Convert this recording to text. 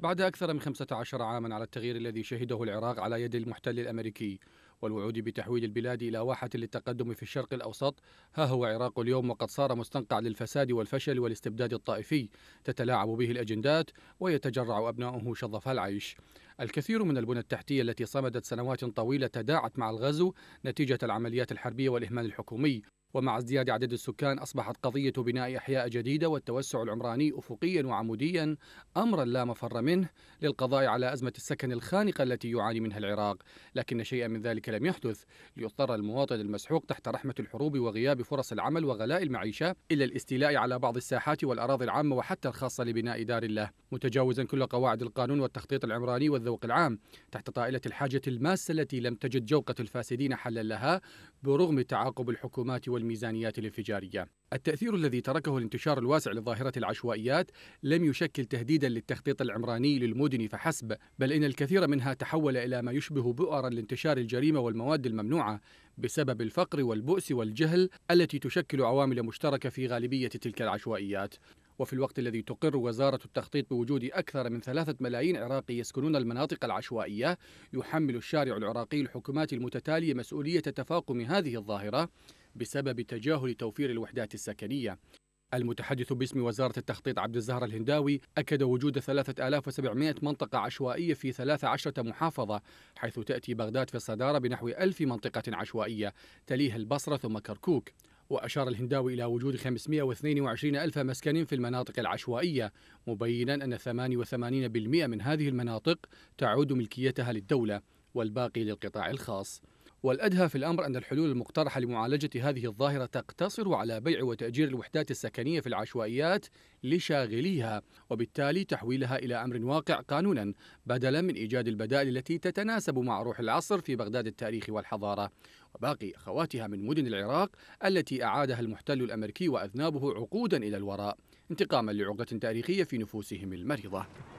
بعد أكثر من 15 عاما على التغيير الذي شهده العراق على يد المحتل الأمريكي والوعود بتحويل البلاد إلى واحة للتقدم في الشرق الأوسط ها هو عراق اليوم وقد صار مستنقع للفساد والفشل والاستبداد الطائفي تتلاعب به الأجندات ويتجرع أبناؤه شظف العيش الكثير من البنى التحتية التي صمدت سنوات طويلة تداعت مع الغزو نتيجة العمليات الحربية والإهمال الحكومي ومع ازدياد عدد السكان أصبحت قضية بناء أحياء جديدة والتوسع العمراني أفقيا وعموديا أمرا لا مفر منه للقضاء على أزمة السكن الخانقة التي يعاني منها العراق لكن شيئا من ذلك لم يحدث ليضطر المواطن المسحوق تحت رحمة الحروب وغياب فرص العمل وغلاء المعيشة إلى الاستيلاء على بعض الساحات والأراضي العامة وحتى الخاصة لبناء دار الله متجاوزا كل قواعد القانون والتخطيط العمراني والذوق العام تحت طائلة الحاجة الماسة التي لم تجد جوقة الفاسدين حلا لها برغم تعاقب الحكومات والمجلس الميزانيات الانفجارية التأثير الذي تركه الانتشار الواسع لظاهرة العشوائيات لم يشكل تهديدا للتخطيط العمراني للمدن فحسب بل إن الكثير منها تحول إلى ما يشبه بؤرا لانتشار الجريمة والمواد الممنوعة بسبب الفقر والبؤس والجهل التي تشكل عوامل مشتركة في غالبية تلك العشوائيات وفي الوقت الذي تقر وزارة التخطيط بوجود أكثر من ثلاثة ملايين عراقي يسكنون المناطق العشوائية يحمل الشارع العراقي الحكومات المتتالية مسؤولية تفاقم هذه الظاهرة بسبب تجاهل توفير الوحدات السكنية المتحدث باسم وزارة التخطيط عبد الزهر الهنداوي أكد وجود 3700 منطقة عشوائية في 13 محافظة حيث تأتي بغداد في الصدارة بنحو 1000 منطقة عشوائية تليها البصرة ثم كركوك وأشار الهنداوي إلى وجود 522 ألف مسكن في المناطق العشوائية مبينا أن 88% من هذه المناطق تعود ملكيتها للدولة والباقي للقطاع الخاص والأدهى في الأمر أن الحلول المقترحة لمعالجة هذه الظاهرة تقتصر على بيع وتأجير الوحدات السكنية في العشوائيات لشاغليها وبالتالي تحويلها إلى أمر واقع قانونا بدلا من إيجاد البدائل التي تتناسب مع روح العصر في بغداد التاريخ والحضارة وباقي أخواتها من مدن العراق التي أعادها المحتل الأمريكي وأذنابه عقودا إلى الوراء انتقاما لعقدة تاريخية في نفوسهم المريضة